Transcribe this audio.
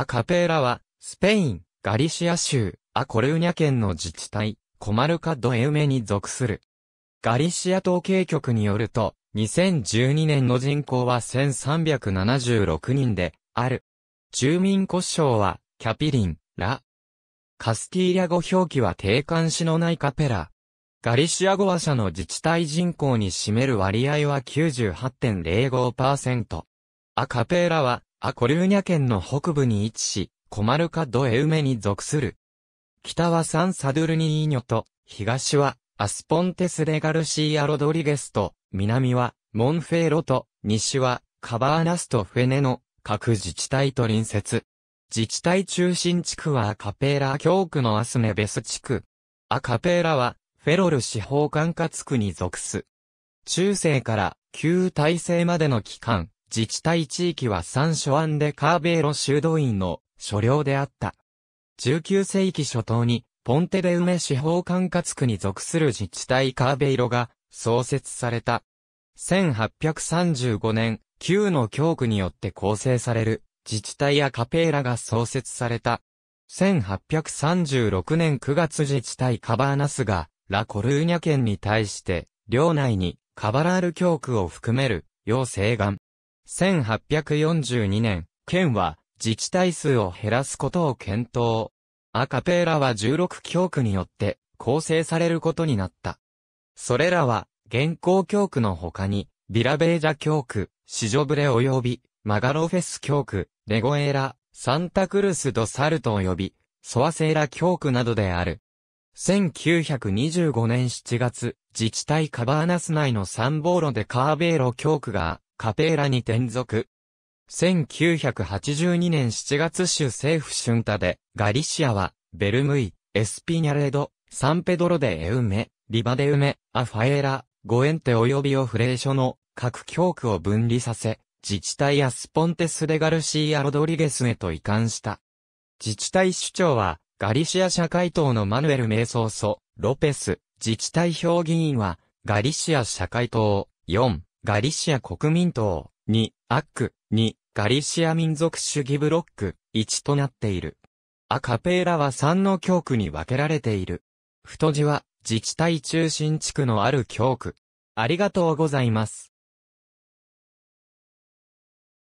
アカペーラは、スペイン、ガリシア州、アコルーニャ県の自治体、コマルカ・ド・エウメに属する。ガリシア統計局によると、2012年の人口は1376人で、ある。住民骨称は、キャピリン、ラ。カスティーリャ語表記は定冠詞のないカペラ。ガリシア語話者の自治体人口に占める割合は98.05%。アカペーラは、アコルーニャ県の北部に位置し、コマルカ・ド・エウメに属する。北はサン・サドゥルニーニョと、東はアスポンテス・レ・ガルシーア・ロドリゲスと、南はモンフェーロと、西はカバーナスとフェネの各自治体と隣接。自治体中心地区はアカペーラ教区のアスネベス地区。アカペーラはフェロル司法管轄区に属す。中世から旧体制までの期間、自治体地域は三所案でカーベーロ修道院の所領であった。19世紀初頭に、ポンテレ梅司法管轄区に属する自治体カーベイロが創設された。1835年、旧の教区によって構成される自治体やカペーラが創設された。1836年9月自治体カバーナスがラコルーニャ県に対して領内にカバラール教区を含める要請願1842年、県は自治体数を減らすことを検討。アカペーラは16教区によって構成されることになった。それらは、現行教区の他に、ビラベージャ教区、シジョブレ及び、マガロフェス教区、レゴエーラ、サンタクルス・ド・サルト及び、ソアセーラ教区などである。1925年7月、自治体カバーナス内のサンボーロでカーベーロ教区がカペーラに転属。1982年7月州政府春太で、ガリシアは、ベルムイ、エスピニャレド、サンペドロでエウメ、リバデウメ、アファエラ、ゴエンテ及びオフレーショの各教区を分離させ、自治体やスポンテスデガルシーア・ロドリゲスへと移管した。自治体首長は、ガリシア社会党のマヌエル・メイソーソ、ロペス、自治体評議員は、ガリシア社会党、4、ガリシア国民党、2、アック、2、ガリシア民族主義ブロック、1となっている。アカペーラは3の教区に分けられている。太字は、自治体中心地区のある教区。ありがとうございます。